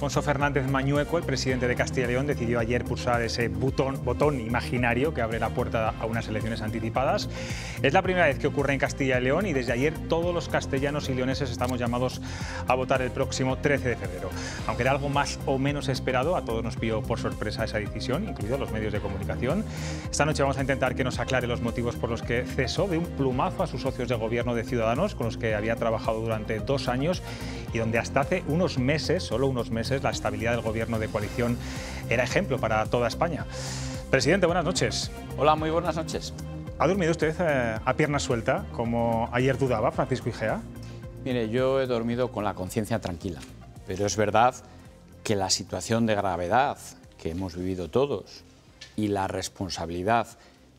Alfonso Fernández Mañueco, el presidente de Castilla y León, decidió ayer pulsar ese botón, botón, imaginario que abre la puerta a unas elecciones anticipadas. Es la primera vez que ocurre en Castilla y León y desde ayer todos los castellanos y leoneses estamos llamados a votar el próximo 13 de febrero. Aunque era algo más o menos esperado, a todos nos pidió por sorpresa esa decisión, incluidos los medios de comunicación. Esta noche vamos a intentar que nos aclare los motivos por los que cesó de un plumazo a sus socios de gobierno de Ciudadanos, con los que había trabajado durante dos años y donde hasta hace unos meses, solo unos meses, la estabilidad del gobierno de coalición era ejemplo para toda España. Presidente, buenas noches. Hola, muy buenas noches. ¿Ha dormido usted eh, a pierna suelta, como ayer dudaba Francisco Igea? Mire, yo he dormido con la conciencia tranquila, pero es verdad que la situación de gravedad que hemos vivido todos y la responsabilidad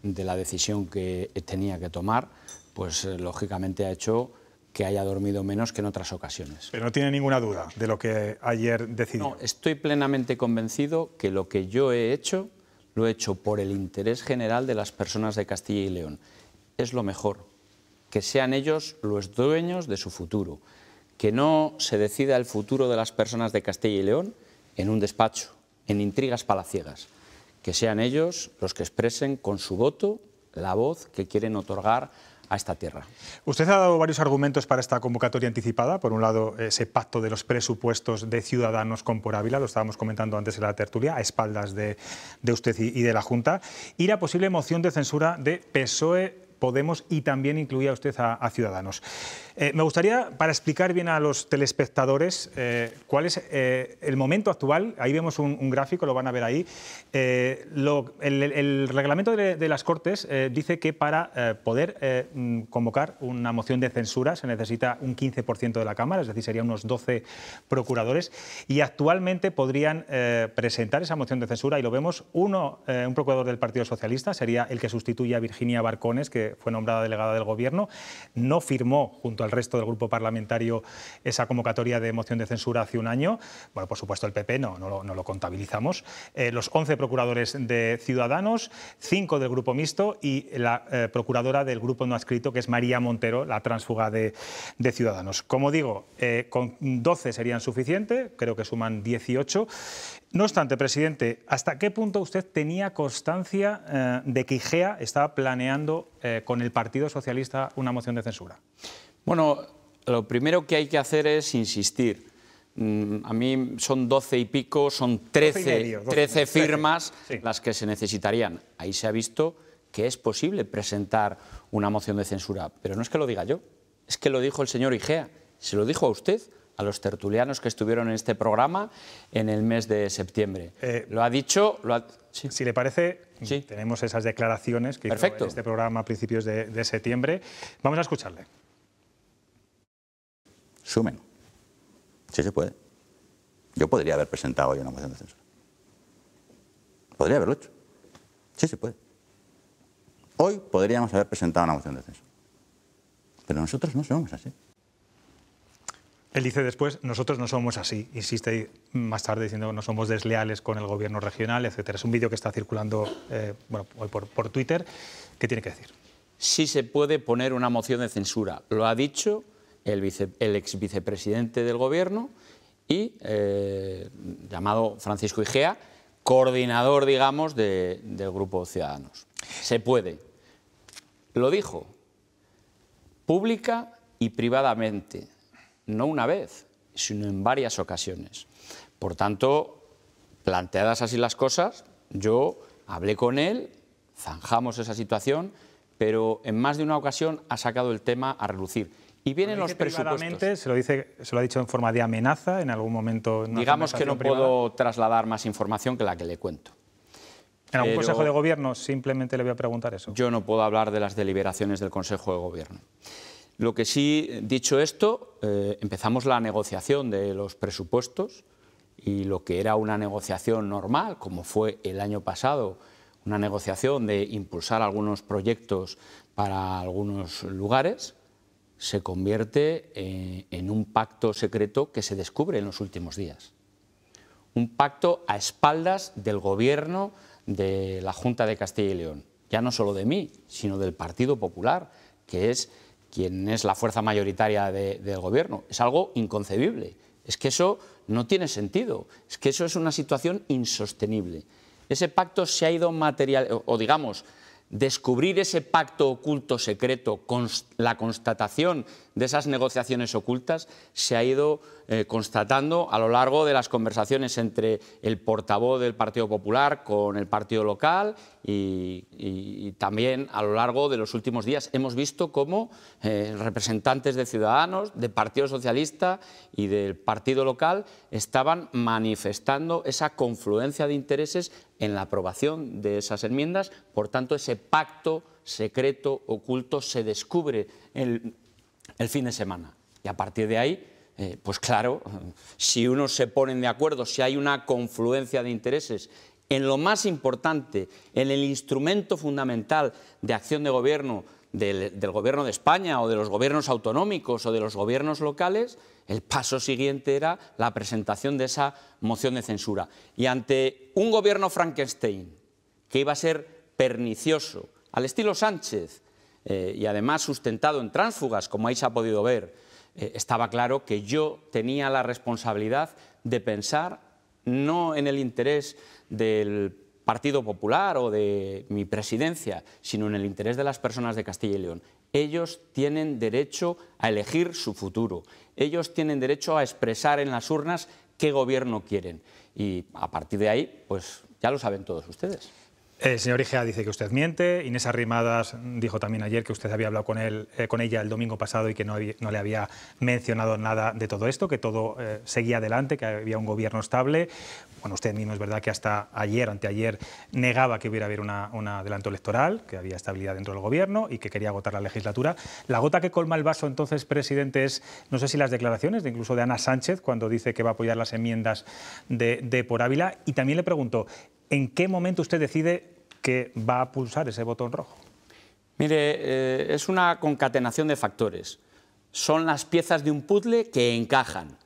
de la decisión que tenía que tomar, pues eh, lógicamente ha hecho que haya dormido menos que en otras ocasiones. Pero no tiene ninguna duda de lo que ayer decidió. No, estoy plenamente convencido que lo que yo he hecho lo he hecho por el interés general de las personas de Castilla y León. Es lo mejor, que sean ellos los dueños de su futuro, que no se decida el futuro de las personas de Castilla y León en un despacho, en intrigas palaciegas, que sean ellos los que expresen con su voto la voz que quieren otorgar a esta tierra. Usted ha dado varios argumentos para esta convocatoria anticipada. Por un lado, ese pacto de los presupuestos de Ciudadanos con Por Ávila, lo estábamos comentando antes en la tertulia, a espaldas de, usted y, de la Junta, y la posible moción de censura de PSOE, Podemos y también incluía usted a Ciudadanos. Eh, me gustaría, para explicar bien a los telespectadores, eh, cuál es eh, el momento actual, ahí vemos un, gráfico, lo van a ver ahí, el, reglamento de, las Cortes dice que para poder mm, convocar una moción de censura se necesita un 15% de la Cámara, es decir, serían unos 12 procuradores, y actualmente podrían presentar esa moción de censura, y lo vemos, uno, un procurador del Partido Socialista, sería el que sustituye a Virginia Barcones, que fue nombrada delegada del Gobierno, no firmó junto al resto del grupo parlamentario esa convocatoria de moción de censura hace un año. Bueno, por supuesto, el PP no, no, lo, contabilizamos. Eh, los 11 procuradores de Ciudadanos, 5 del grupo mixto y la eh, procuradora del grupo no adscrito, que es María Montero, la transfuga de, Ciudadanos. Como digo, eh, con 12 serían suficientes, creo que suman 18. No obstante, presidente, ¿hasta qué punto usted tenía constancia de que IGEA estaba planeando con el Partido Socialista una moción de censura? Bueno, lo primero que hay que hacer es insistir. Mm, a mí son doce y pico, son trece firmas las que se necesitarían. Ahí se ha visto que es posible presentar una moción de censura, pero no es que lo diga yo, es que lo dijo el señor Igea, se lo dijo a usted, a los tertulianos que estuvieron en este programa en el mes de septiembre. Eh, lo ha dicho... Si le parece, tenemos esas declaraciones que Perfecto. este programa a principios de septiembre. Vamos a escucharle sumen. Sí se puede. Yo podría haber presentado hoy una moción de censura. Podría haberlo hecho. Sí se puede. Hoy podríamos haber presentado una moción de censura. Pero nosotros no somos así. Él dice después, nosotros no somos así, insiste más tarde diciendo que no somos desleales con el gobierno regional, etc. Es un vídeo que está circulando eh, hoy por, por Twitter. ¿Qué tiene que decir? Sí se puede poner una moción de censura. Lo ha dicho el, ex vicepresidente del Gobierno y eh, llamado Francisco Igea, coordinador, digamos, del Grupo Ciudadanos. Se puede. Lo dijo, pública y privadamente, no una vez, sino en varias ocasiones. Por tanto, planteadas así las cosas, yo hablé con él, zanjamos esa situación, pero en más de una ocasión ha sacado el tema a relucir. Y vienen los presupuestos. Se lo, dice, se lo ha dicho en forma de amenaza en algún momento. Digamos que no puedo trasladar más información que la que le cuento. En algún Consejo de Gobierno simplemente le voy a preguntar eso. Yo no puedo hablar de las deliberaciones del Consejo de Gobierno. Lo que sí, dicho esto, eh, empezamos la negociación de los presupuestos y lo que era una negociación normal, como fue el año pasado, una negociación de impulsar algunos proyectos para algunos lugares, se convierte eh, en un pacto secreto que se descubre en los últimos días. Un pacto a espaldas del gobierno de la Junta de Castilla y León, ya no solo de mí, sino del Partido Popular, que es quien es la fuerza mayoritaria del gobierno. Es algo inconcebible, es que eso no tiene sentido, es que eso es una situación insostenible. Ese pacto se ha ido material, o digamos, descubrir ese pacto oculto secreto, la constatación de esas negociaciones ocultas, se ha ido eh, constatando a lo largo de las conversaciones entre el portavoz del Partido Popular con el partido local y, también a lo largo de los últimos días. Hemos visto cómo eh, representantes de Ciudadanos, del Partido Socialista y del partido local estaban manifestando esa confluencia de intereses en la aprobación de esas enmiendas, por tanto ese pacto secreto, oculto, se descubre el, fin de semana. Y a partir de ahí, eh, pues claro, si uno se ponen de acuerdo, si hay una confluencia de intereses en lo más importante, en el instrumento fundamental de acción de gobierno del, gobierno de España o de los gobiernos autonómicos o de los gobiernos locales, el paso siguiente era la presentación de esa moción de censura. Y ante un gobierno Frankenstein que iba a ser pernicioso, al estilo Sánchez, eh, y además sustentado en tránsfugas, como ahí se ha podido ver, eh, estaba claro que yo tenía la responsabilidad de pensar no en el interés del Partido Popular o de mi presidencia, sino en el interés de las personas de Castilla y León. Ellos tienen derecho a elegir su futuro. Ellos tienen derecho a expresar en las urnas qué gobierno quieren. Y a partir de ahí, pues ya lo saben todos ustedes. Eh, el señor Igea dice que usted miente. Inés Arrimadas dijo también ayer que usted había hablado con, él, eh, con ella el domingo pasado y que no, le había mencionado nada de todo esto, que todo eh, seguía adelante, que había un gobierno estable. Bueno, usted mismo es verdad que hasta ayer, anteayer, negaba que hubiera habido una, un adelanto electoral, que había estabilidad dentro del gobierno y que quería agotar la legislatura. La gota que colma el vaso entonces, presidente, es, no sé si las declaraciones, de incluso de Ana Sánchez, cuando dice que va a apoyar las enmiendas de, de Por Ávila. Y también le pregunto, ¿en qué momento usted decide que va a pulsar ese botón rojo? Mire, eh, es una concatenación de factores. Son las piezas de un puzzle que encajan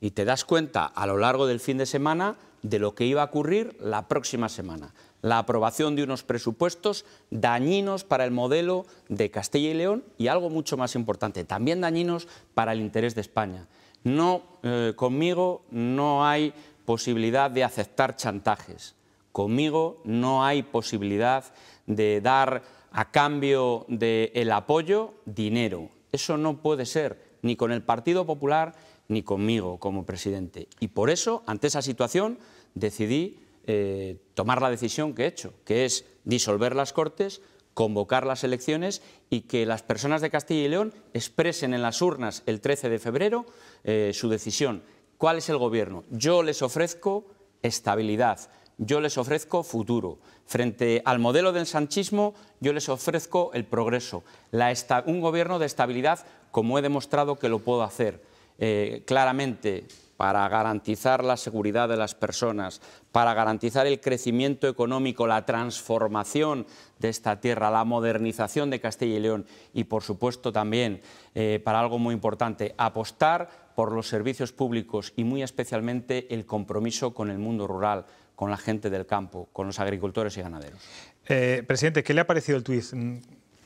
y te das cuenta a lo largo del fin de semana de lo que iba a ocurrir la próxima semana. La aprobación de unos presupuestos dañinos para el modelo de Castilla y León y algo mucho más importante, también dañinos para el interés de España. No, eh, conmigo no hay posibilidad de aceptar chantajes. Conmigo no hay posibilidad de dar a cambio del apoyo dinero. Eso no puede ser, ni con el Partido Popular ni conmigo como presidente. Y por eso, ante esa situación, decidí eh, tomar la decisión que he hecho, que es disolver las Cortes, convocar las elecciones y que las personas de Castilla y León expresen en las urnas el 13 de febrero eh, su decisión. ¿Cuál es el gobierno? Yo les ofrezco estabilidad, yo les ofrezco futuro. Frente al modelo del sanchismo, yo les ofrezco el progreso, un gobierno de estabilidad como he demostrado que lo puedo hacer. Eh, claramente, para garantizar la seguridad de las personas, para garantizar el crecimiento económico, la transformación de esta tierra, la modernización de Castilla y León y, por supuesto, también eh, para algo muy importante, apostar por los servicios públicos y muy especialmente el compromiso con el mundo rural, con la gente del campo, con los agricultores y ganaderos. Eh, presidente, ¿qué le ha parecido el tuit mm,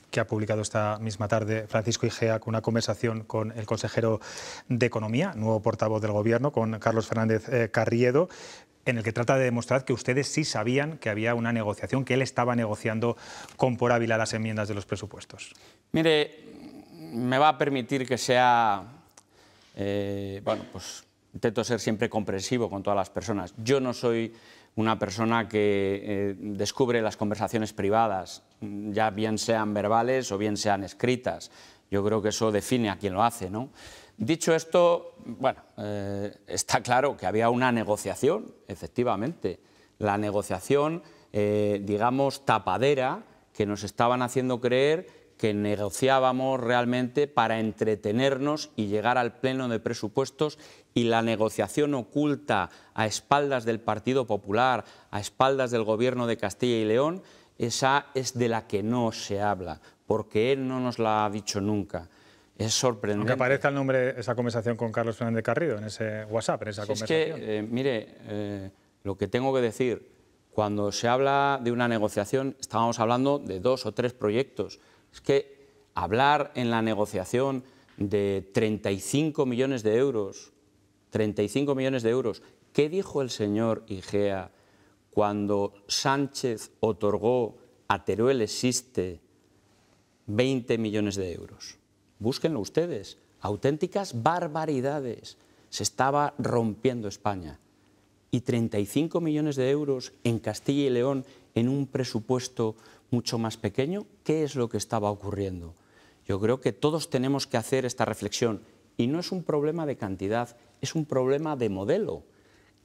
que ha publicado esta misma tarde Francisco Igea con una conversación con el consejero de Economía, nuevo portavoz del Gobierno, con Carlos Fernández eh, Carriedo, en el que trata de demostrar que ustedes sí sabían que había una negociación, que él estaba negociando con Por Ávila las enmiendas de los presupuestos. Mire, me va a permitir que sea, eh, bueno, pues intento ser siempre comprensivo con todas las personas. Yo no soy una persona que eh, descubre las conversaciones privadas, mm, ya bien sean verbales o bien sean escritas. Yo creo que eso define a quien lo hace. ¿no? Dicho esto, bueno, eh, está claro que había una negociación, efectivamente. La negociación, eh, digamos, tapadera que nos estaban haciendo creer que negociábamos realmente para entretenernos y llegar al pleno de presupuestos y la negociación oculta a espaldas del Partido Popular, a espaldas del Gobierno de Castilla y León, esa es de la que no se habla, porque él no nos la ha dicho nunca. Es sorprendente. Aunque aparezca el nombre, esa conversación con Carlos Fernández Carrido en ese WhatsApp, en esa conversación. Es que, eh, mire, eh, lo que tengo que decir, cuando se habla de una negociación, estábamos hablando de dos o tres proyectos es que hablar en la negociación de 35 millones de euros, 35 millones de euros, ¿qué dijo el señor Igea cuando Sánchez otorgó a Teruel Existe 20 millones de euros? Búsquenlo ustedes, auténticas barbaridades. Se estaba rompiendo España. Y 35 millones de euros en Castilla y León en un presupuesto mucho más pequeño, ¿qué es lo que estaba ocurriendo? Yo creo que todos tenemos que hacer esta reflexión y no es un problema de cantidad, es un problema de modelo.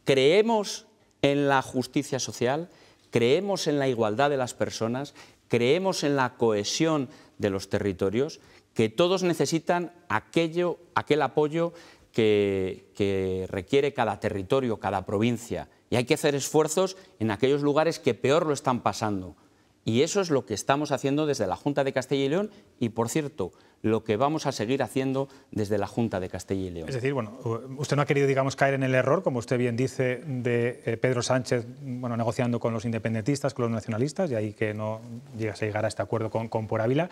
Creemos en la justicia social, creemos en la igualdad de las personas, creemos en la cohesión de los territorios, que todos necesitan aquel apoyo que requiere cada territorio, cada provincia. Y hay que hacer esfuerzos en aquellos lugares que peor lo están pasando y eso es lo que estamos haciendo desde la Junta de Castilla y León y, por cierto, lo que vamos a seguir haciendo desde la Junta de Castilla y León. Es decir, bueno, usted no ha querido, digamos, caer en el error, como usted bien dice, de eh, Pedro Sánchez, bueno, negociando con los independentistas, con los nacionalistas, y ahí que no llegase a llegar a este acuerdo con, con Por Ávila.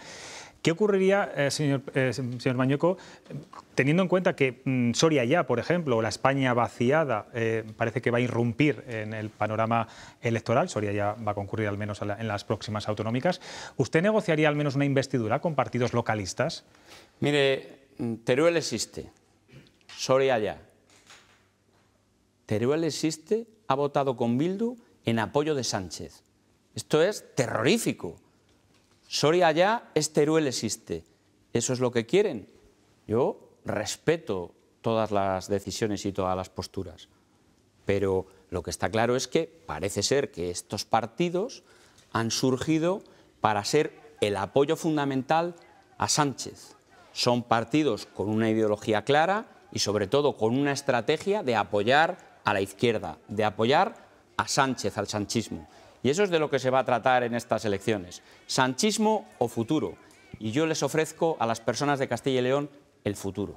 ¿Qué ocurriría, eh, señor, eh, teniendo en cuenta que mm, Soria ya, por ejemplo, la España vaciada, eh, parece que va a irrumpir en el panorama electoral? Soria ya va a concurrir al menos en las próximas autonómicas. ¿Usted negociaría al menos una investidura con partidos localistas? Mire, mm, Teruel existe, Soria ya. Teruel existe, ha votado con Bildu en apoyo de Sánchez. Esto es terrorífico. Soria ya, este Teruel existe. Eso es lo que quieren. Yo respeto todas las decisiones y todas las posturas. Pero lo que está claro es que parece ser que estos partidos han surgido para ser el apoyo fundamental a Sánchez. Son partidos con una ideología clara y sobre todo con una estrategia de apoyar a la izquierda, de apoyar a Sánchez, al sanchismo. Y eso es de lo que se va a tratar en estas elecciones. Sanchismo o futuro. Y yo les ofrezco a las personas de Castilla y León el futuro.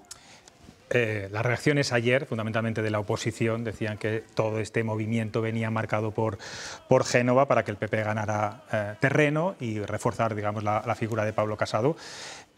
Eh, las reacciones ayer, fundamentalmente de la oposición, decían que todo este movimiento venía marcado por, Génova para que el PP ganara eh, terreno y reforzar digamos, la, figura de Pablo Casado.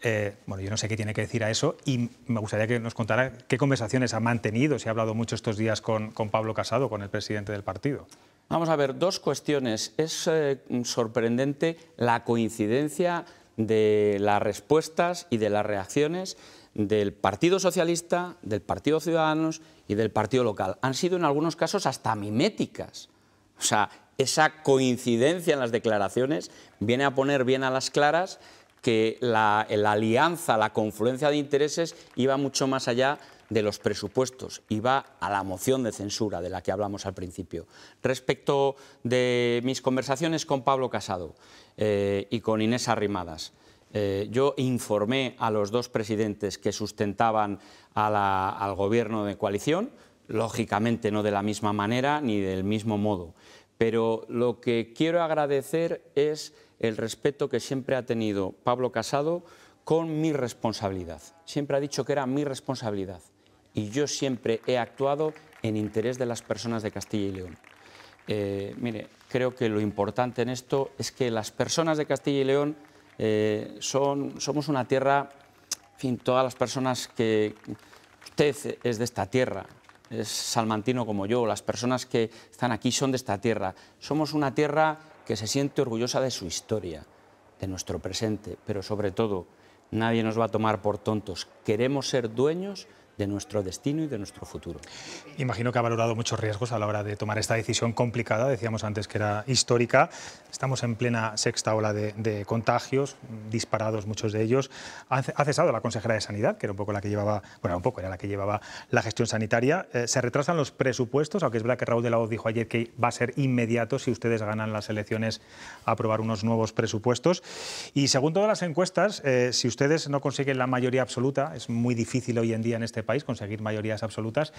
Eh, bueno, yo no sé qué tiene que decir a eso y me gustaría que nos contara qué conversaciones ha mantenido, si ha hablado mucho estos días con, con Pablo Casado, con el presidente del partido. Vamos a ver, dos cuestiones. Es eh, sorprendente la coincidencia de las respuestas y de las reacciones del Partido Socialista, del Partido Ciudadanos y del Partido Local. Han sido en algunos casos hasta miméticas. O sea, esa coincidencia en las declaraciones viene a poner bien a las claras que la, la alianza, la confluencia de intereses iba mucho más allá de los presupuestos y va a la moción de censura de la que hablamos al principio. Respecto de mis conversaciones con Pablo Casado eh, y con Inés Arrimadas, eh, yo informé a los dos presidentes que sustentaban al gobierno de coalición, lógicamente no de la misma manera ni del mismo modo, pero lo que quiero agradecer es el respeto que siempre ha tenido Pablo Casado con mi responsabilidad. Siempre ha dicho que era mi responsabilidad y yo siempre he actuado en interés de las personas de Castilla y León. Eh, mire, creo que lo importante en esto es que las personas de Castilla y León eh, son, somos una tierra, en fin, todas las personas que... Usted es de esta tierra, es salmantino como yo, las personas que están aquí son de esta tierra. Somos una tierra que se siente orgullosa de su historia, de nuestro presente, pero sobre todo nadie nos va a tomar por tontos. Queremos ser dueños de nuestro destino y de nuestro futuro. Imagino que ha valorado muchos riesgos a la hora de tomar esta decisión complicada, decíamos antes que era histórica. Estamos en plena sexta ola de, contagios, disparados muchos de ellos. Ha, cesado la consejera de Sanidad, que era un poco la que llevaba, bueno, un poco era la que llevaba la gestión sanitaria. Eh, se retrasan los presupuestos, aunque es verdad que Raúl de la Hoz dijo ayer que va a ser inmediato si ustedes ganan las elecciones a aprobar unos nuevos presupuestos. Y según todas las encuestas, eh, si ustedes no consiguen la mayoría absoluta, es muy difícil hoy en día en este país país, conseguir mayorías absolutas.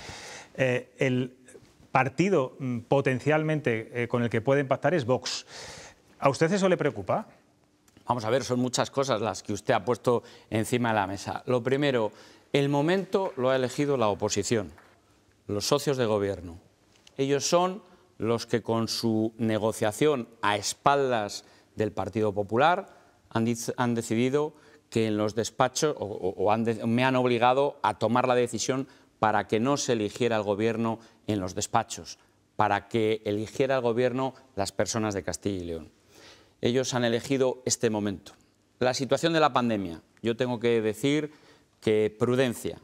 Eh, el partido mm, potencialmente eh, con el que puede impactar es Vox. ¿A usted eso le preocupa? Vamos a ver, son muchas cosas las que usted ha puesto encima de la mesa. Lo primero, el momento lo ha elegido la oposición, los socios de gobierno. Ellos son los que con su negociación a espaldas del Partido Popular han decidido que en los despachos o, me han obligado a tomar la decisión para que no se eligiera el gobierno en los despachos, para que eligiera el gobierno las personas de Castilla y León. Ellos han elegido este momento. La situación de la pandemia. Yo tengo que decir que prudencia,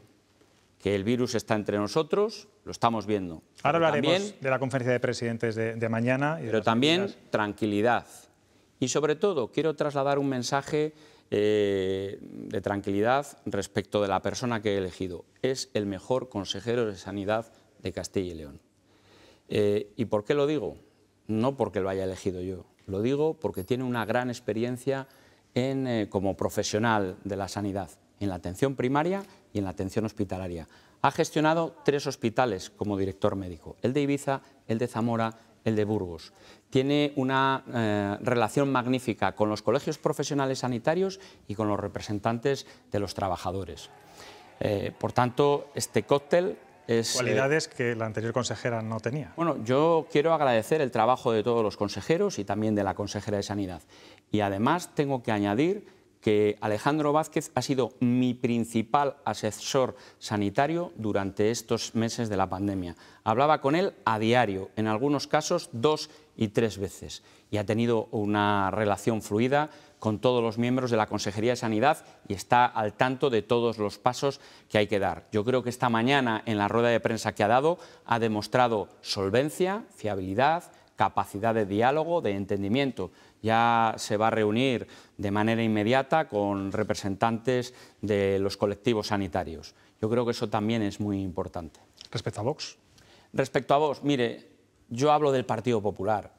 que el virus está entre nosotros, lo estamos viendo. Ahora hablaremos de la conferencia de presidentes de, mañana. pero también tranquilidad. Y sobre todo, quiero trasladar un mensaje eh, de tranquilidad respecto de la persona que he elegido. Es el mejor consejero de sanidad de Castilla y León. Eh, ¿Y por qué lo digo? No porque lo haya elegido yo, lo digo porque tiene una gran experiencia eh, como profesional de la sanidad, en la atención primaria y en la atención hospitalaria. Ha gestionado tres hospitales como director médico, el de Ibiza, el de Zamora el de Burgos. Tiene una eh, relación magnífica con los colegios profesionales sanitarios y con los representantes de los trabajadores. Eh, por tanto, este cóctel es, Cualidades eh, que la anterior consejera no tenía. Bueno, yo quiero agradecer el trabajo de todos los consejeros y también de la consejera de Sanidad. Y además tengo que añadir que Alejandro Vázquez ha sido mi principal asesor sanitario durante estos meses de la pandemia. Hablaba con él a diario, en algunos casos dos y tres veces, y ha tenido una relación fluida con todos los miembros de la Consejería de Sanidad y está al tanto de todos los pasos que hay que dar. Yo creo que esta mañana en la rueda de prensa que ha dado ha demostrado solvencia, fiabilidad, capacidad de diálogo, de entendimiento ya se va a reunir de manera inmediata con representantes de los colectivos sanitarios. Yo creo que eso también es muy importante. ¿Respecto a Vox? Respecto a Vox, mire, yo hablo del Partido Popular.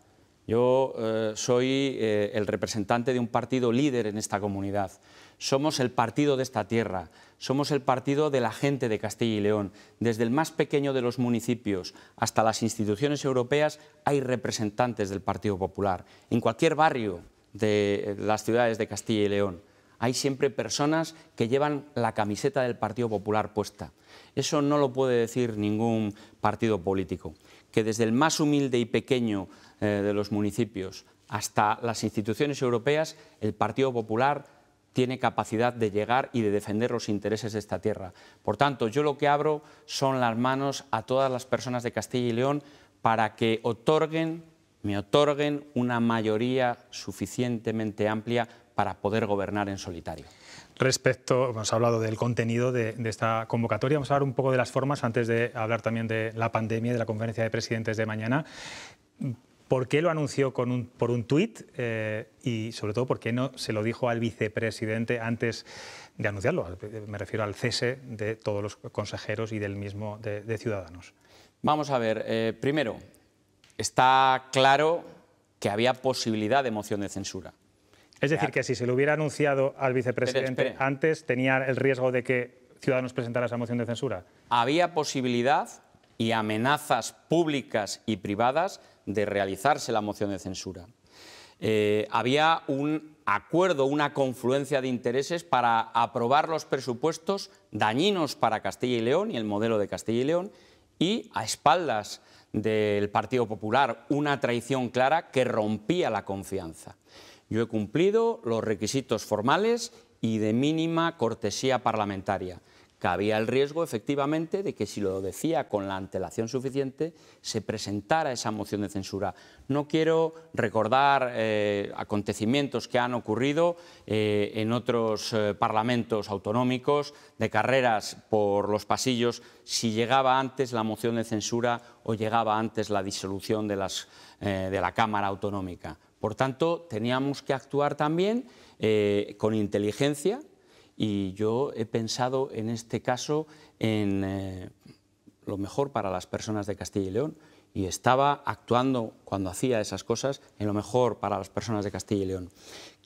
Yo eh, soy eh, el representante de un partido líder en esta comunidad. Somos el partido de esta tierra, somos el partido de la gente de Castilla y León. Desde el más pequeño de los municipios hasta las instituciones europeas hay representantes del Partido Popular. En cualquier barrio de las ciudades de Castilla y León hay siempre personas que llevan la camiseta del Partido Popular puesta. Eso no lo puede decir ningún partido político. Que desde el más humilde y pequeño eh, de los municipios hasta las instituciones europeas, el Partido Popular tiene capacidad de llegar y de defender los intereses de esta tierra. Por tanto, yo lo que abro son las manos a todas las personas de Castilla y León para que otorguen, me otorguen una mayoría suficientemente amplia para poder gobernar en solitario. Respecto, hemos hablado del contenido de, de, esta convocatoria, vamos a hablar un poco de las formas antes de hablar también de la pandemia y de la conferencia de presidentes de mañana. ¿Por qué lo anunció por un tuit eh, y sobre todo por qué no se lo dijo al vicepresidente antes de anunciarlo? Me refiero al cese de todos los consejeros y del mismo de, Ciudadanos. Vamos a ver, eh, primero, está claro que había posibilidad de moción de censura. Es decir, que si se lo hubiera anunciado al vicepresidente antes, tenía el riesgo de que Ciudadanos presentara esa moción de censura. Había posibilidad y amenazas públicas y privadas de realizarse la moción de censura. Eh, había un acuerdo, una confluencia de intereses para aprobar los presupuestos dañinos para Castilla y León y el modelo de Castilla y León y a espaldas del Partido Popular, una traición clara que rompía la confianza. Yo he cumplido los requisitos formales y de mínima cortesía parlamentaria. Cabía el riesgo, efectivamente, de que si lo decía con la antelación suficiente, se presentara esa moción de censura. No quiero recordar eh, acontecimientos que han ocurrido eh, en otros eh, parlamentos autonómicos, de carreras por los pasillos, si llegaba antes la moción de censura o llegaba antes la disolución de la Cámara Autonómica. Por tanto, teníamos que actuar también con inteligencia, y yo he pensado en este caso en eh, lo mejor para las personas de Castilla y León y estaba actuando cuando hacía esas cosas en lo mejor para las personas de Castilla y León.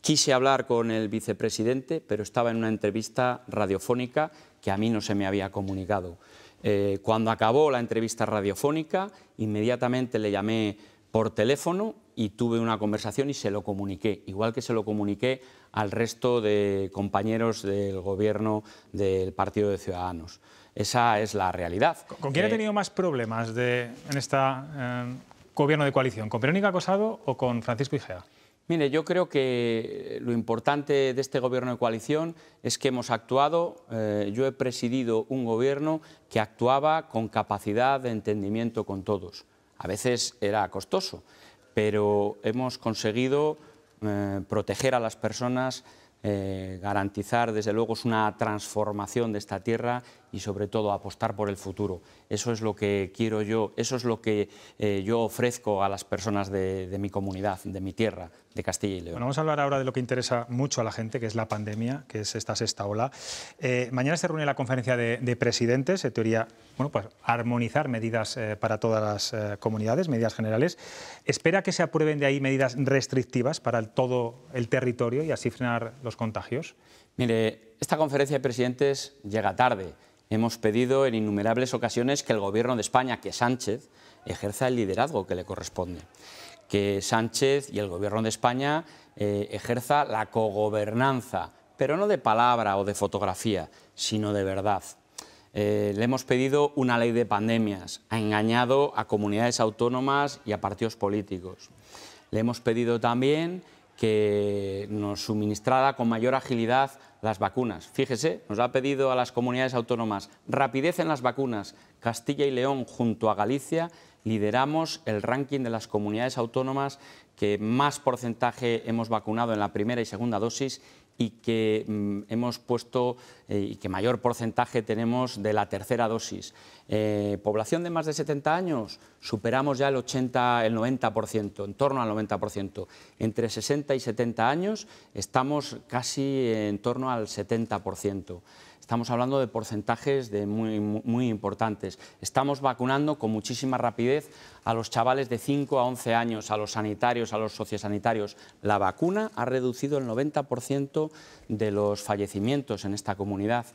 Quise hablar con el vicepresidente, pero estaba en una entrevista radiofónica que a mí no se me había comunicado. Eh, cuando acabó la entrevista radiofónica, inmediatamente le llamé por teléfono y tuve una conversación y se lo comuniqué, igual que se lo comuniqué al resto de compañeros del gobierno del Partido de Ciudadanos. Esa es la realidad. ¿Con quién he ha eh, tenido más problemas en este gobierno de coalición? ¿Con Verónica Cosado o con Francisco Igea? Mire, yo creo que lo importante de este gobierno de coalición es que hemos actuado, eh, yo he presidido un gobierno que actuaba con capacidad de entendimiento con todos a veces era costoso, pero hemos conseguido eh, proteger a las personas, eh, garantizar desde luego es una transformación de esta tierra y sobre todo apostar por el futuro. Eso es lo que quiero yo, eso es lo que eh, yo ofrezco a las personas de, mi comunidad, de mi tierra, de Castilla y León. Bueno, vamos a hablar ahora de lo que interesa mucho a la gente, que es la pandemia, que es esta sexta ola. Eh, mañana se reúne la conferencia de, presidentes, en teoría, bueno, pues armonizar medidas eh, para todas las comunidades, medidas generales. Espera que se aprueben de ahí medidas restrictivas para todo el territorio y así frenar los contagios. Mire, esta conferencia de presidentes llega tarde. Hemos pedido en innumerables ocasiones que el Gobierno de España, que Sánchez, ejerza el liderazgo que le corresponde, que Sánchez y el Gobierno de España eh, ejerza la cogobernanza, pero no de palabra o de fotografía, sino de verdad. Eh, le hemos pedido una ley de pandemias, ha engañado a comunidades autónomas y a partidos políticos. Le hemos pedido también que nos suministrara con mayor agilidad las vacunas. Fíjese, nos ha pedido a las comunidades autónomas rapidez en las vacunas. Castilla y León junto a Galicia lideramos el ranking de las comunidades autónomas que más porcentaje hemos vacunado en la primera y segunda dosis y que mm, hemos puesto eh, y que mayor porcentaje tenemos de la tercera dosis. Eh, población de más de 70 años, superamos ya el 80, el 90%, en torno al 90%. Entre 60 y 70 años estamos casi en torno al 70%. Estamos hablando de porcentajes de muy, muy importantes. Estamos vacunando con muchísima rapidez a los chavales de 5 a 11 años, a los sanitarios, a los sociosanitarios. La vacuna ha reducido el 90% de los fallecimientos en esta comunidad.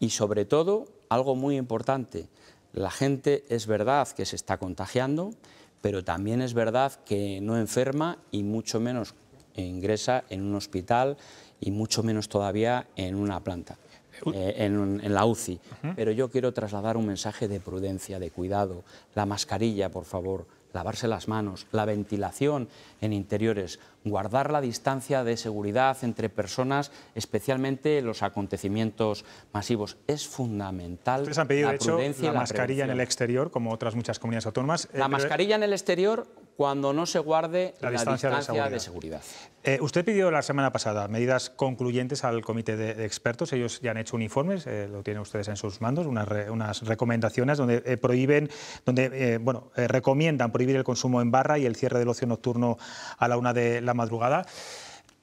Y sobre todo, algo muy importante, la gente es verdad que se está contagiando, pero también es verdad que no enferma y mucho menos ingresa en un hospital y mucho menos todavía en una planta. Eh, en, la UCI. Pero yo quiero trasladar un mensaje de prudencia, de cuidado. La mascarilla, por favor, lavarse las manos, la ventilación en interiores, guardar la distancia de seguridad entre personas, especialmente en los acontecimientos masivos. Es fundamental. Ustedes han pedido, la de la, mascarilla en el exterior, como otras muchas comunidades autónomas. Eh, la mascarilla en el exterior cuando no se guarde la, distancia, de seguridad. Eh, usted pidió la semana pasada medidas concluyentes al comité de, expertos. Ellos ya han hecho un informe, eh, lo tienen ustedes en sus mandos, unas, recomendaciones donde eh, prohíben, donde bueno, recomiendan prohibir el consumo en barra y el cierre del ocio nocturno a la una de la madrugada.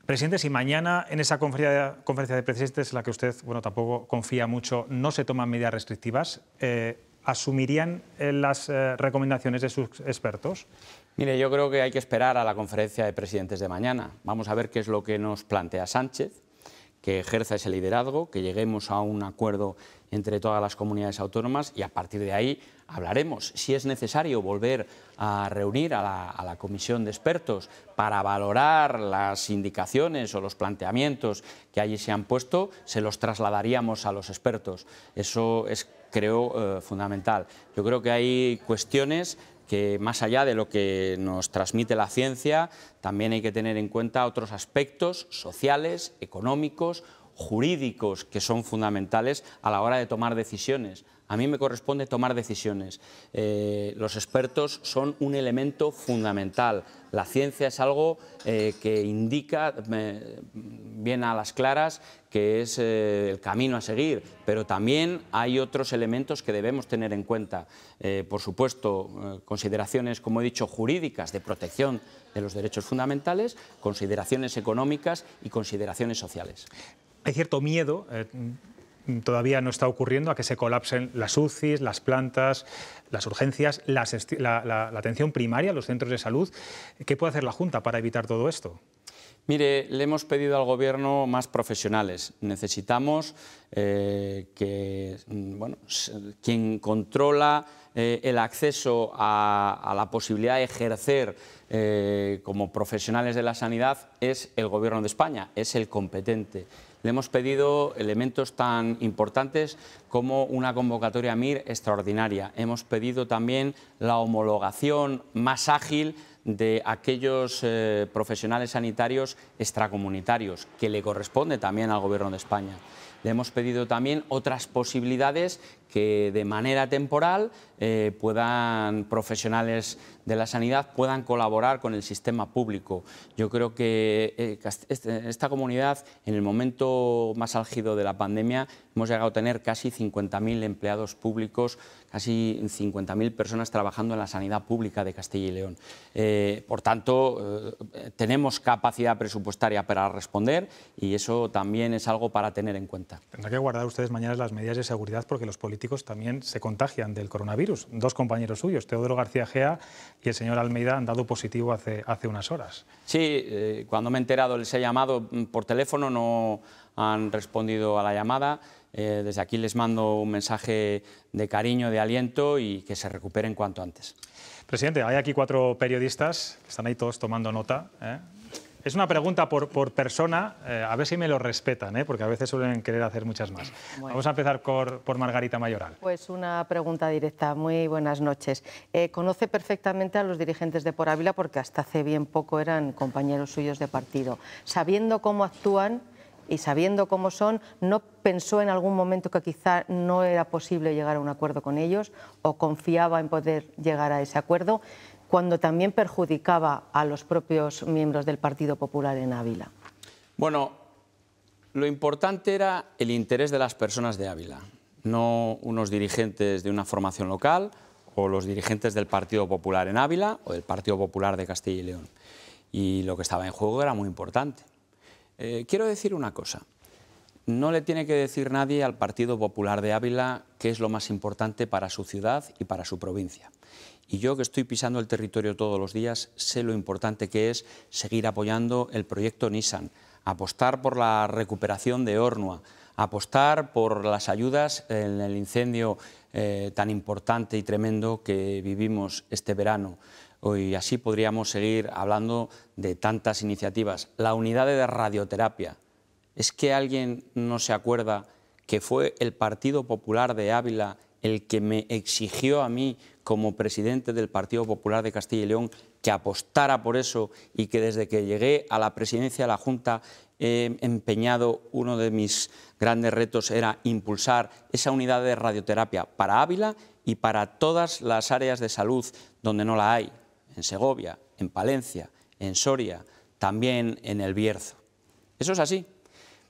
Presidente, si mañana en esa conferencia, de presidentes, en la que usted bueno, tampoco confía mucho, no se toman medidas restrictivas, ¿asumirían las recomendaciones de sus expertos? Mire, yo creo que hay que esperar a la conferencia de presidentes de mañana. Vamos a ver qué es lo que nos plantea Sánchez, que ejerza ese liderazgo, que lleguemos a un acuerdo entre todas las comunidades autónomas y a partir de ahí hablaremos. Si es necesario volver a reunir a la, comisión de expertos para valorar las indicaciones o los planteamientos que allí se han puesto, se los trasladaríamos a los expertos. Eso es, creo, eh, fundamental. Yo creo que hay cuestiones que más allá de lo que nos transmite la ciencia, también hay que tener en cuenta otros aspectos sociales, económicos, jurídicos, que son fundamentales a la hora de tomar decisiones, a mí me corresponde tomar decisiones. Eh, los expertos son un elemento fundamental. La ciencia es algo eh, que indica eh, bien a las claras que es el camino a seguir, pero también hay otros elementos que debemos tener en cuenta. por supuesto, consideraciones, como he dicho, jurídicas de protección de los derechos fundamentales, consideraciones económicas y consideraciones sociales hay cierto miedo, todavía no está ocurriendo a que se colapsen las UCIs, las plantas, las urgencias, la, atención primaria, los centros de salud. ¿Qué puede hacer la Junta para evitar todo esto? Mire, le hemos pedido al Gobierno más profesionales. Necesitamos eh, que mm, quien controla eh, el acceso a, la posibilidad de ejercer eh, como profesionales de la sanidad es el Gobierno de España, es el competente le hemos pedido elementos tan importantes como una convocatoria MIR extraordinaria. Hemos pedido también la homologación más ágil de aquellos eh, profesionales sanitarios extracomunitarios, que le corresponde también al Gobierno de España. Le hemos pedido también otras posibilidades que de manera temporal eh, puedan profesionales de la sanidad puedan colaborar con el sistema público. Yo creo que en eh, este, esta comunidad en el momento más álgido de la pandemia hemos llegado a tener casi 50.000 empleados públicos, casi 50.000 personas trabajando en la sanidad pública de Castilla y León. Eh, por tanto, tenemos capacidad presupuestaria para responder y eso también es algo para tener en cuenta. Tendrá que guardar ustedes mañana las medidas de seguridad porque los políticos también se contagian del coronavirus. Dos compañeros suyos, Teodoro García Gea y el señor Almeida, han dado positivo hace, hace unas horas. Sí, eh, cuando me he enterado les he llamado mm, por teléfono, no han respondido a la llamada. Eh, desde aquí les mando un mensaje de cariño, de aliento y que se recuperen cuanto antes. Presidente, hay aquí cuatro periodistas están ahí todos tomando nota. ¿eh? Es una pregunta por, persona, eh, a ver si me lo respetan, ¿eh? porque a veces suelen querer hacer muchas más. Vamos a empezar por, Margarita Mayoral. Pues una pregunta directa, muy buenas noches. Eh, conoce perfectamente a los dirigentes de Por Ávila porque hasta hace bien poco eran compañeros suyos de partido. Sabiendo cómo actúan, y sabiendo cómo son, ¿no pensó en algún momento que quizá no era posible llegar a un acuerdo con ellos o confiaba en poder llegar a ese acuerdo? cuando también perjudicaba a los propios miembros del Partido Popular en Ávila? Bueno, lo importante era el interés de las personas de Ávila, no unos dirigentes de una formación local o los dirigentes del Partido Popular en Ávila o del Partido Popular de Castilla y León. Y lo que estaba en juego era muy importante. Eh, quiero decir una cosa. No le tiene que decir nadie al Partido Popular de Ávila qué es lo más importante para su ciudad y para su provincia. Y yo que estoy pisando el territorio todos los días, sé lo importante que es seguir apoyando el proyecto Nissan, apostar por la recuperación de hornua apostar por las ayudas en el incendio eh, tan importante y tremendo que vivimos este verano. Y así podríamos seguir hablando de tantas iniciativas. La unidad de radioterapia. ¿Es que alguien no se acuerda que fue el Partido Popular de Ávila el que me exigió a mí como presidente del Partido Popular de Castilla y León que apostara por eso y que desde que llegué a la presidencia de la Junta he empeñado uno de mis grandes retos era impulsar esa unidad de radioterapia para Ávila y para todas las áreas de salud donde no la hay, en Segovia, en Palencia, en Soria, también en el Bierzo. Eso es así.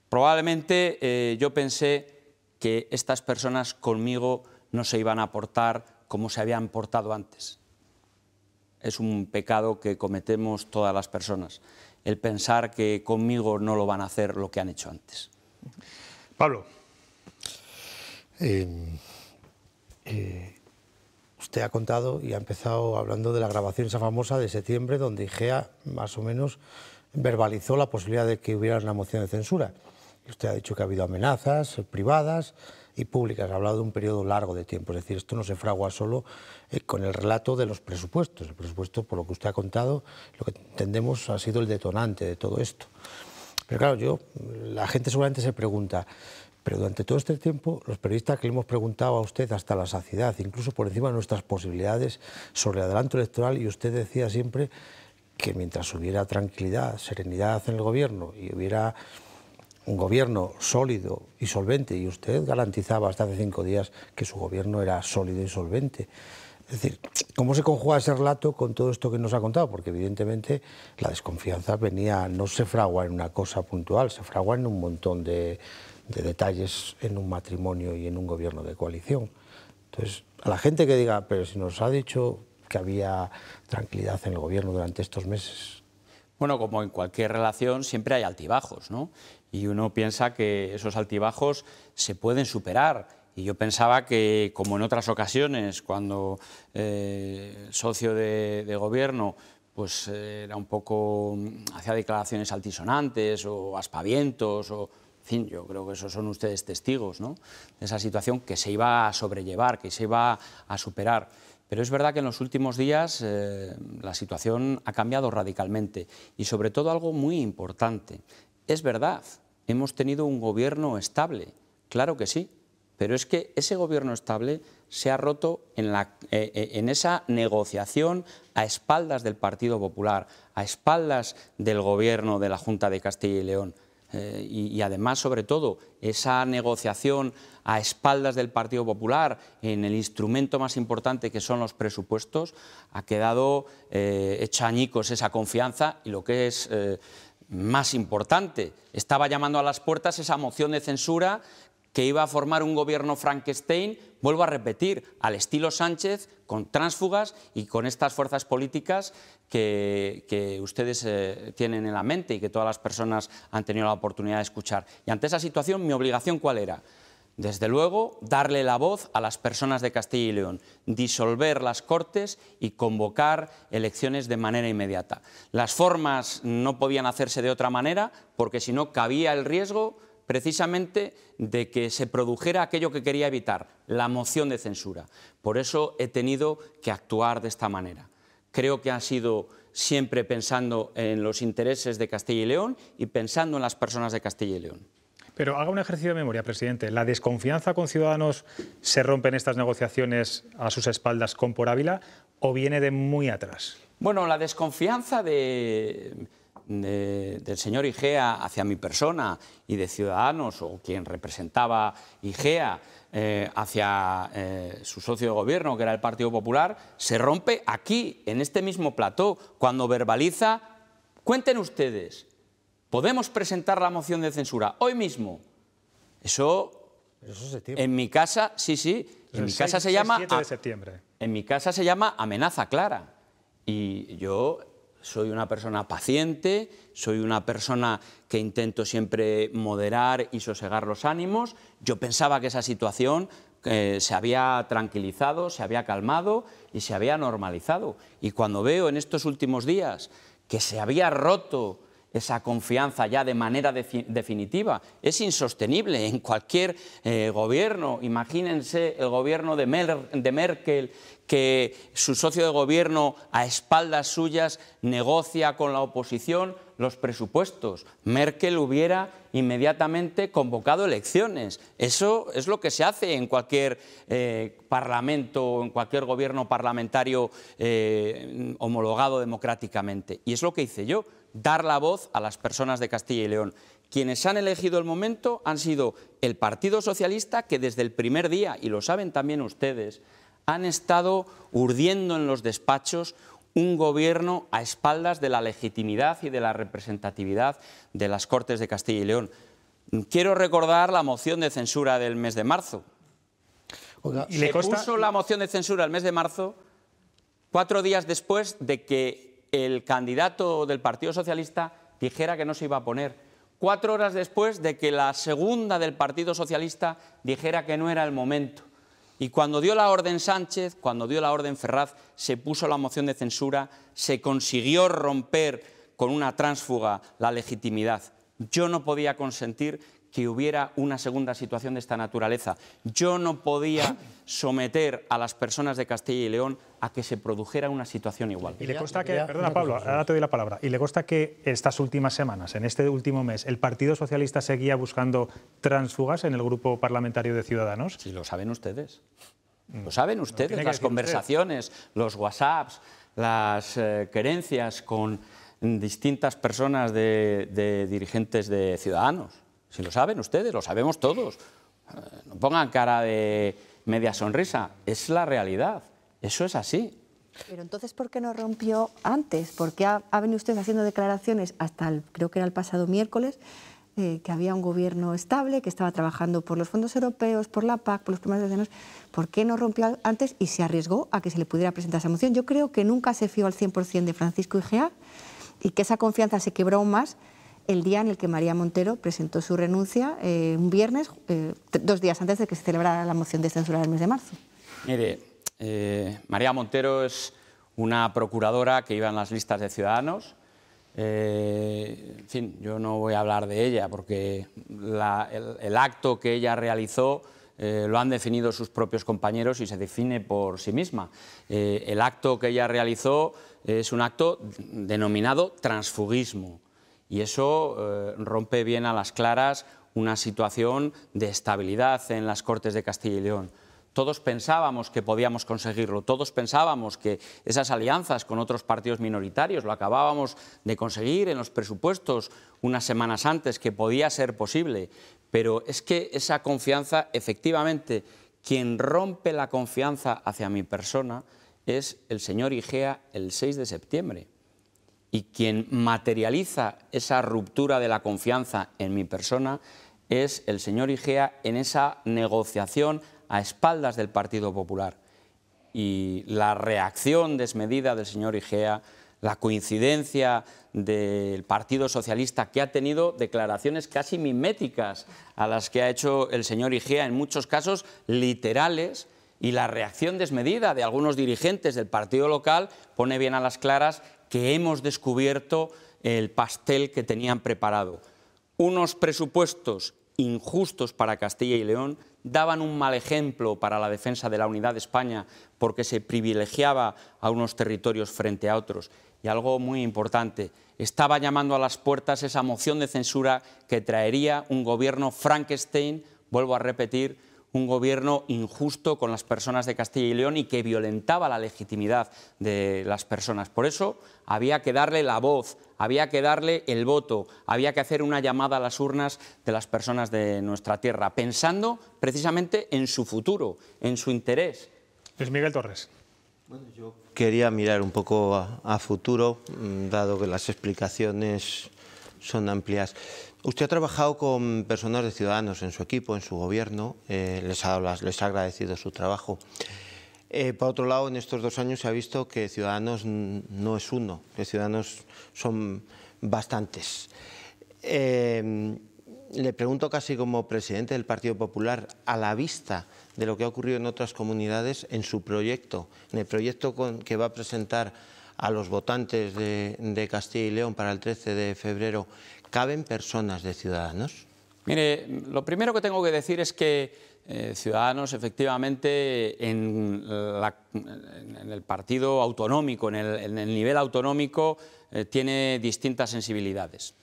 Probablemente eh, yo pensé que estas personas conmigo no se iban a aportar como se habían portado antes. Es un pecado que cometemos todas las personas, el pensar que conmigo no lo van a hacer lo que han hecho antes. Pablo. Em, eh, usted ha contado y ha empezado hablando de la grabación esa famosa de septiembre, donde IGEA más o menos verbalizó la posibilidad de que hubiera una moción de censura. Usted ha dicho que ha habido amenazas privadas, y pública, que hablado de un periodo largo de tiempo. Es decir, esto no se fragua solo eh, con el relato de los presupuestos. El presupuesto, por lo que usted ha contado, lo que entendemos ha sido el detonante de todo esto. Pero claro, yo, la gente seguramente se pregunta, pero durante todo este tiempo, los periodistas que le hemos preguntado a usted hasta la saciedad, incluso por encima de nuestras posibilidades sobre el adelanto electoral, y usted decía siempre que mientras hubiera tranquilidad, serenidad en el gobierno y hubiera un gobierno sólido y solvente, y usted garantizaba hasta hace cinco días que su gobierno era sólido y solvente. Es decir, ¿cómo se conjuga ese relato con todo esto que nos ha contado? Porque evidentemente la desconfianza venía, no se fragua en una cosa puntual, se fragua en un montón de, de detalles en un matrimonio y en un gobierno de coalición. Entonces, a la gente que diga, pero si nos ha dicho que había tranquilidad en el gobierno durante estos meses, bueno, como en cualquier relación, siempre hay altibajos, ¿no? y uno piensa que esos altibajos se pueden superar. Y yo pensaba que, como en otras ocasiones, cuando eh, socio de, gobierno pues eh, era un poco mm, hacía declaraciones altisonantes o aspavientos o en fin, yo creo que esos son ustedes testigos ¿no? de esa situación que se iba a sobrellevar, que se iba a superar. Pero es verdad que en los últimos días eh, la situación ha cambiado radicalmente y sobre todo algo muy importante. Es verdad hemos tenido un gobierno estable, claro que sí, pero es que ese gobierno estable se ha roto eh, eh, en, esa negociación a espaldas del Partido Popular, a espaldas del gobierno de la Junta de Castilla y León. Eh, y, además, sobre todo, esa negociación a espaldas del Partido Popular en el instrumento más importante que son los presupuestos, ha quedado eh, añicos esa confianza y lo que es más importante. Estaba llamando a las puertas esa moción de censura que iba a formar un gobierno Frankenstein, vuelvo a repetir, al estilo Sánchez, con tránsfugas y con estas fuerzas políticas que, ustedes eh, tienen en la mente y que todas las personas han tenido la oportunidad de escuchar. Y ante esa situación, mi obligación cuál era? Desde luego, darle la voz a las personas de Castilla y León, disolver las Cortes y convocar elecciones de manera inmediata. Las formas no podían hacerse de otra manera porque si no cabía el riesgo precisamente de que se produjera aquello que quería evitar, la moción de censura. Por eso he tenido que actuar de esta manera. Creo que ha sido siempre pensando en los intereses de Castilla y León y pensando en las personas de Castilla y León. Pero haga un ejercicio de memoria, presidente. ¿La desconfianza con Ciudadanos se rompe en estas negociaciones a sus espaldas con Por Ávila o viene de muy atrás? Bueno, la desconfianza del señor Igea hacia mi persona y de Ciudadanos o quien representaba Igea eh, hacia eh, su socio de gobierno, que era el Partido Popular, se rompe aquí, en este mismo plató, cuando verbaliza, cuenten ustedes, podemos presentar la moción de censura hoy mismo. Eso, Eso en mi casa, sí, sí, en mi casa se llama... septiembre. En mi casa se llama amenaza clara. Y yo soy una persona paciente, soy una persona que intento siempre moderar y sosegar los ánimos. Yo pensaba que esa situación eh, se había tranquilizado, se había calmado y se había normalizado. Y cuando veo en estos últimos días que se había roto esa confianza ya de manera definitiva. Es insostenible en cualquier eh, gobierno. Imagínense el gobierno de, de Merkel, que su socio de gobierno a espaldas suyas negocia con la oposición los presupuestos. Merkel hubiera inmediatamente convocado elecciones. Eso es lo que se hace en cualquier parlamento eh, parlamento, en cualquier gobierno parlamentario eh, homologado democráticamente. Y es lo que hice yo dar la voz a las personas de Castilla y León. Quienes han elegido el momento han sido el Partido Socialista, que desde el primer día, y lo saben también ustedes, han estado urdiendo en los despachos un gobierno a espaldas de la legitimidad y de la representatividad de las Cortes de Castilla y León. Quiero recordar la moción de censura del mes de marzo. ¿y le Se puso la moción de censura el mes de marzo, cuatro días después de que el candidato del Partido Socialista dijera que no se iba a poner. Cuatro horas después de que la segunda del Partido Socialista dijera que no era el momento. Y cuando dio la orden Sánchez, cuando dio la orden Ferraz, se puso la moción de censura, se consiguió romper con una tránsfuga la legitimidad. Yo no podía consentir que hubiera una segunda situación de esta naturaleza. Yo no podía someter a las personas de Castilla y León a que se produjera una situación igual. Y le consta que, perdona Pablo, ahora te doy la palabra, y le consta que estas últimas semanas, en este último mes, el Partido Socialista seguía buscando transfugas en el grupo parlamentario de Ciudadanos. Sí, lo saben ustedes. Mm. Lo saben ustedes, las conversaciones, los WhatsApps, las creencias eh, querencias con distintas personas de dirigentes de Ciudadanos. Si lo saben ustedes, lo sabemos todos. Eh, no pongan cara de media sonrisa, es la realidad, eso es así. Pero entonces, ¿por qué no rompió antes? ¿Por qué ha, venido usted haciendo declaraciones hasta, el, creo que era el pasado miércoles, eh, que había un gobierno estable, que estaba trabajando por los fondos europeos, por la PAC, por los primeros de ¿Por qué no rompió antes y se arriesgó a que se le pudiera presentar esa moción? Yo creo que nunca se fió al 100% de Francisco Igea y que esa confianza se quebró aún más el día en el que María Montero presentó su renuncia, eh, un viernes, eh, dos días antes de que se celebrara la moción de censura del mes de marzo. Mire, eh, María Montero es una procuradora que iba en las listas de Ciudadanos. en fin, yo no voy a hablar de ella porque el, acto que ella realizó lo han definido sus propios compañeros y se define por sí misma. el acto que ella realizó es un acto denominado transfugismo. Y eso eh, rompe bien a las claras una situación de estabilidad en las Cortes de Castilla y León. Todos pensábamos que podíamos conseguirlo, todos pensábamos que esas alianzas con otros partidos minoritarios, lo acabábamos de conseguir en los presupuestos unas semanas antes, que podía ser posible, pero es que esa confianza, efectivamente, quien rompe la confianza hacia mi persona es el señor Igea el 6 de septiembre. Y quien materializa esa ruptura de la confianza en mi persona es el señor Igea en esa negociación a espaldas del Partido Popular. Y la reacción desmedida del señor Igea, la coincidencia del Partido Socialista que ha tenido declaraciones casi miméticas a las que ha hecho el señor Igea, en muchos casos literales, y la reacción desmedida de algunos dirigentes del partido local pone bien a las claras que hemos descubierto el pastel que tenían preparado. Unos presupuestos injustos para Castilla y León daban un mal ejemplo para la defensa de la unidad de España porque se privilegiaba a unos territorios frente a otros. Y algo muy importante, estaba llamando a las puertas esa moción de censura que traería un gobierno Frankenstein, vuelvo a repetir, un gobierno injusto con las personas de Castilla y León y que violentaba la legitimidad de las personas. Por eso había que darle la voz, había que darle el voto, había que hacer una llamada a las urnas de las personas de nuestra tierra, pensando precisamente en su futuro, en su interés. Es Miguel Torres. yo quería mirar un poco a futuro, mm, dado que las explicaciones son amplias. Usted ha trabajado con personas de Ciudadanos en su equipo, en su gobierno, eh, les, ha, agradecido su trabajo. Eh, por otro lado, en estos dos años se ha visto que Ciudadanos no es uno, que Ciudadanos son bastantes. Eh, le pregunto casi como presidente del Partido Popular, a la vista de lo que ha ocurrido en otras comunidades, en su proyecto, en el proyecto que va a presentar a los votantes de Castilla y León para el 13 de febrero, caben personas de Ciudadanos? Mire, lo primero que tengo que decir es que eh, Ciudadanos efectivamente en, el partido autonómico, en el, nivel autonómico, eh, tiene distintas sensibilidades.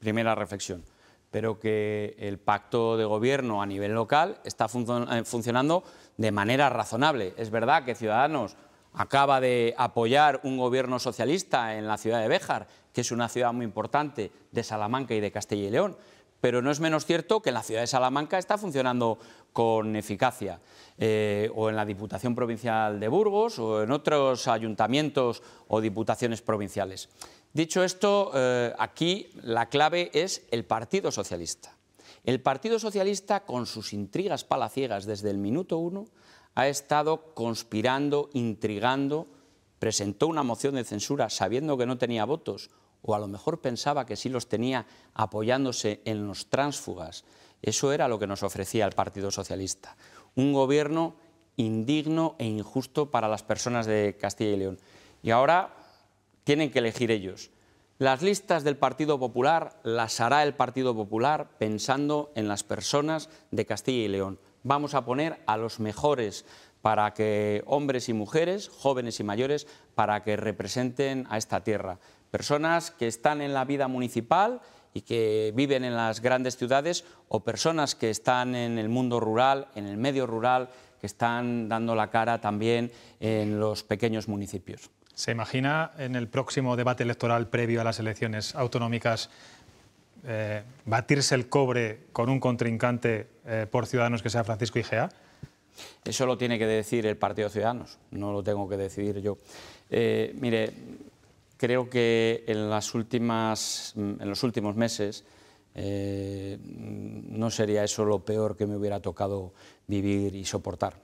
Primera reflexión. Pero que el pacto de gobierno a nivel local está eh, funcionando de manera razonable. Es verdad que Ciudadanos acaba de apoyar un gobierno socialista en la ciudad de Béjar que es una ciudad muy importante de Salamanca y de Castilla y León, pero no es menos cierto que en la ciudad de Salamanca está funcionando con eficacia, eh, o en la Diputación Provincial de Burgos, o en otros ayuntamientos o diputaciones provinciales. Dicho esto, eh, aquí la clave es el Partido Socialista. El Partido Socialista, con sus intrigas palaciegas desde el minuto uno, ha estado conspirando, intrigando, presentó una moción de censura sabiendo que no tenía votos o a lo mejor pensaba que sí los tenía apoyándose en los tránsfugas. Eso era lo que nos ofrecía el Partido Socialista. Un gobierno indigno e injusto para las personas de Castilla y León. Y ahora tienen que elegir ellos. Las listas del Partido Popular las hará el Partido Popular pensando en las personas de Castilla y León. Vamos a poner a los mejores para que hombres y mujeres, jóvenes y mayores, para que representen a esta tierra personas que están en la vida municipal y que viven en las grandes ciudades o personas que están en el mundo rural, en el medio rural, que están dando la cara también en los pequeños municipios. ¿Se imagina en el próximo debate electoral previo a las elecciones autonómicas eh, batirse el cobre con un contrincante eh, por Ciudadanos que sea Francisco Igea? Eso lo tiene que decir el Partido Ciudadanos, no lo tengo que decidir yo. Eh, mire, creo que en, las últimas, mm, en los últimos meses eh, no sería eso lo peor que me hubiera tocado vivir y soportar.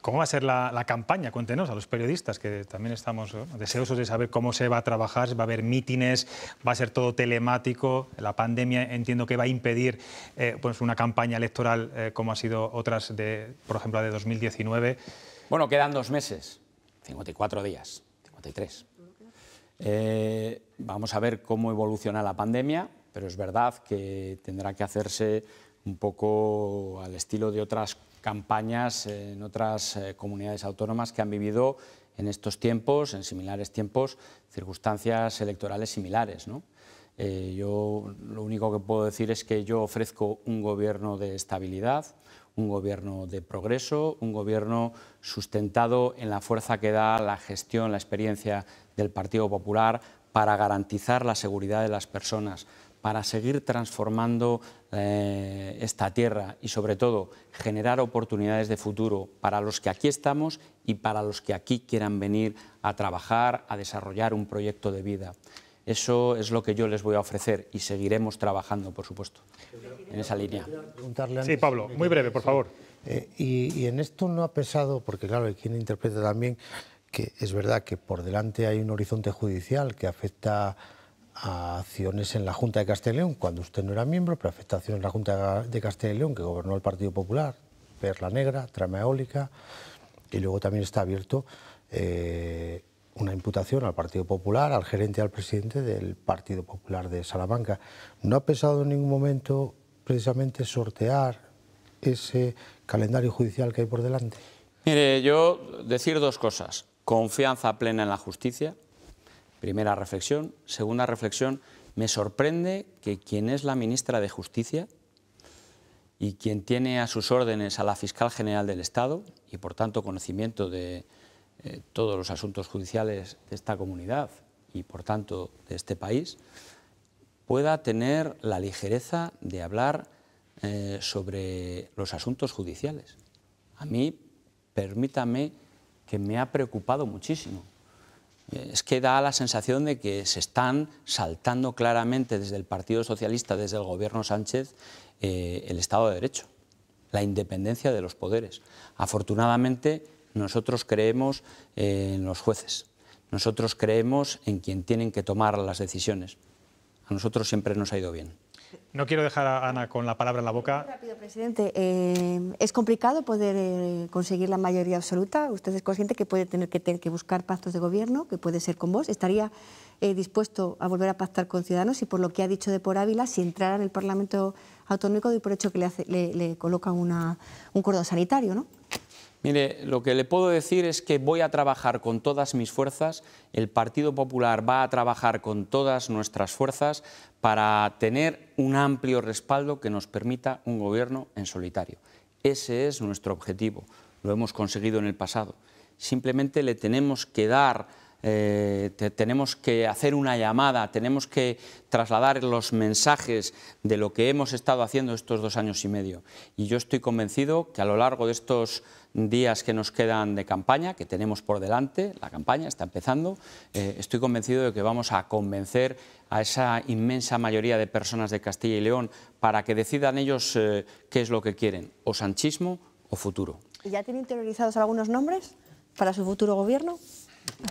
¿Cómo va a ser la, campaña? Cuéntenos a los periodistas, que también estamos deseosos de saber cómo se va a trabajar, va a haber mítines, va a ser todo telemático, la pandemia entiendo que va a impedir eh, pues una campaña electoral eh, como ha sido otras, de, por ejemplo, la de 2019. Bueno, quedan dos meses, 54 días, 53. Eh, vamos a ver cómo evoluciona la pandemia, pero es verdad que tendrá que hacerse un poco al estilo de otras campañas en otras eh, comunidades autónomas que han vivido en estos tiempos, en similares tiempos, circunstancias electorales similares. Eh, yo lo único que puedo decir es que yo ofrezco un gobierno de estabilidad, un gobierno de progreso, un gobierno sustentado en la fuerza que da la gestión, la experiencia del Partido Popular para garantizar la seguridad de las personas, para seguir transformando eh, esta tierra y sobre todo generar oportunidades de futuro para los que aquí estamos y para los que aquí quieran venir a trabajar, a desarrollar un proyecto de vida. Eso es lo que yo les voy a ofrecer y seguiremos trabajando, por supuesto, en esa línea. Sí, Pablo, muy breve, por favor. Eh, y, y en esto no ha pesado, porque claro, hay quien interpreta también es verdad que por delante hay un horizonte judicial que afecta a acciones en la Junta de Castellón, León, cuando usted no era miembro, pero afecta a acciones en la Junta de Castellón, León, que gobernó el Partido Popular, Perla Negra, Trama Eólica, y luego también está abierto eh, una imputación al Partido Popular, al gerente y al presidente del Partido Popular de Salamanca. ¿No ha pensado en ningún momento precisamente sortear ese calendario judicial que hay por delante? Mire, yo decir dos cosas. Confianza plena en la justicia. Primera reflexión. Segunda reflexión. Me sorprende que quien es la ministra de Justicia y quien tiene a sus órdenes a la fiscal general del Estado y por tanto conocimiento de eh, todos los asuntos judiciales de esta comunidad y por tanto de este país, pueda tener la ligereza de hablar eh, sobre los asuntos judiciales. A mí, permítame que me ha preocupado muchísimo. Eh, es que da la sensación de que se están saltando claramente desde el Partido Socialista, desde el Gobierno Sánchez, eh, el Estado de Derecho, la independencia de los poderes. Afortunadamente, nosotros creemos eh, en los jueces, nosotros creemos en quien tienen que tomar las decisiones. A nosotros siempre nos ha ido bien. No quiero dejar a Ana con la palabra en la boca. rápido, presidente. Eh, es complicado poder eh, conseguir la mayoría absoluta. Usted es consciente que puede tener que, tener que buscar pactos de gobierno, que puede ser con vos. Estaría eh, dispuesto a volver a pactar con Ciudadanos y por lo que ha dicho de por Ávila, si entrara en el Parlamento Autonómico, y por hecho que le, coloca un cordón sanitario, ¿no? Mire, lo que le puedo decir es que voy a trabajar con todas mis fuerzas, el Partido Popular va a trabajar con todas nuestras fuerzas para tener un amplio respaldo que nos permita un gobierno en solitario. Ese es nuestro objetivo, lo hemos conseguido en el pasado. Simplemente le tenemos que dar eh, tenemos que hacer una llamada, tenemos que trasladar los mensajes de lo que hemos estado haciendo estos dos años y medio. Y yo estoy convencido que a lo largo de estos días que nos quedan de campaña, que tenemos por delante, la campaña está empezando, eh, estoy convencido de que vamos a convencer a esa inmensa mayoría de personas de Castilla y León para que decidan ellos eh, qué es lo que quieren, o sanchismo o futuro. ya tienen interiorizados algunos nombres para su futuro gobierno?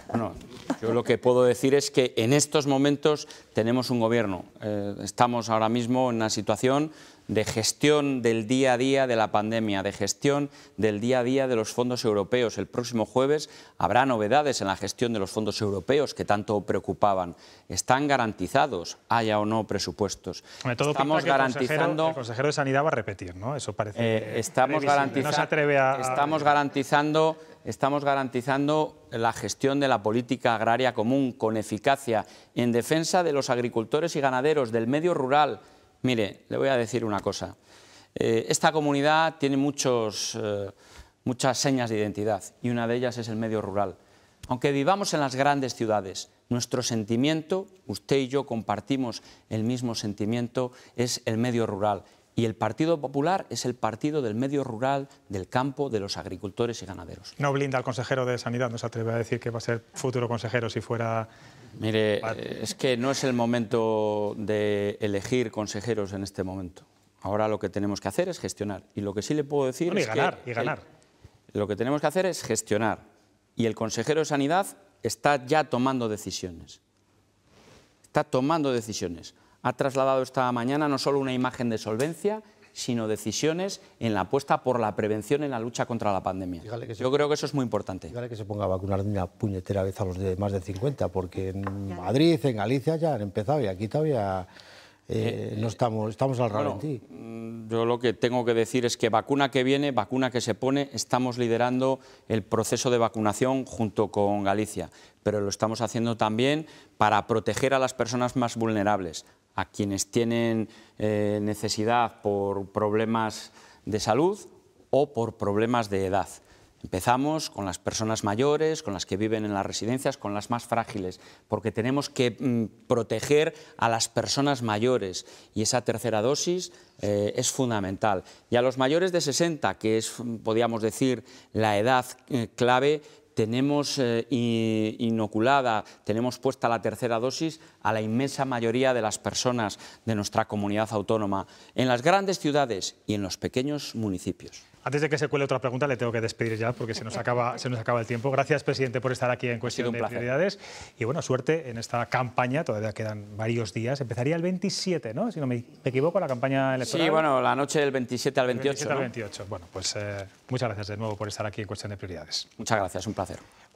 Bueno, yo lo que puedo decir es que en estos momentos tenemos un gobierno. Eh, estamos ahora mismo en una situación de gestión del día a día de la pandemia, de gestión del día a día de los fondos europeos. El próximo jueves habrá novedades en la gestión de los fondos europeos que tanto preocupaban. Están garantizados, haya o no presupuestos. Todo estamos garantizando. El consejero, de Sanidad va a repetir, ¿no? Eso parece. Eh, estamos, garantizando, no se atreve a... estamos garantizando estamos garantizando la gestión de la política agraria común con eficacia en defensa de los agricultores y ganaderos, del medio rural. Mire, le voy a decir una cosa. Eh, esta comunidad tiene eh, muchas señas de identidad y una de ellas es el medio rural. Aunque vivamos en las grandes ciudades, nuestro sentimiento, usted y yo compartimos el mismo sentimiento, es el medio rural y el Partido Popular es el partido del medio rural, del campo, de los agricultores y ganaderos. No blinda al consejero de Sanidad, no se atreve a decir que va a ser futuro consejero si fuera... Mire, eh, es que no es el momento de elegir consejeros en este momento. Ahora lo que tenemos que hacer es gestionar. Y lo que sí le puedo decir y es ganar, Y ganar. lo que tenemos que hacer es gestionar. Y el consejero de Sanidad está ya tomando decisiones está tomando decisiones. Ha trasladado esta mañana no solo una imagen de solvencia, sino decisiones en la apuesta por la prevención en la lucha contra la pandemia. Yo creo que eso es muy importante. Dígale que se ponga a vacunar de una puñetera vez a los de más de 50, porque en Madrid, en Galicia ya han empezado y aquí todavía... Eh, eh, no eh, estamos, estamos al mm, Yo lo que tengo que decir es que vacuna que viene, vacuna que se pone, estamos liderando el proceso de vacunación junto con Galicia, pero lo estamos haciendo también para proteger a las personas más vulnerables, a quienes tienen necesidad por problemas de salud o por problemas de edad. Empezamos con las personas mayores, con las que viven en las residencias, con las más frágiles, porque tenemos que mm, proteger a las personas mayores y esa tercera dosis eh, es fundamental. Y a los mayores de 60, que es, podríamos decir, la edad eh, clave, tenemos eh, inoculada, tenemos puesta la tercera dosis a la inmensa mayoría de las personas de nuestra comunidad autónoma, en las grandes ciudades y en los pequeños municipios. Antes de que se cuele otra pregunta, le tengo que despedir ya porque se nos acaba, se nos acaba el tiempo. Gracias, presidente, por estar aquí en Cuestión de Prioridades. Y bueno, suerte en esta campaña, todavía quedan varios días. Empezaría el 27, ¿no? Si no me, equivoco, la campaña electoral. Sí, bueno, la noche del 27 al 28. 27 al 28. Bueno, pues eh, muchas gracias de nuevo por estar aquí en Cuestión de Prioridades. Muchas gracias, un placer.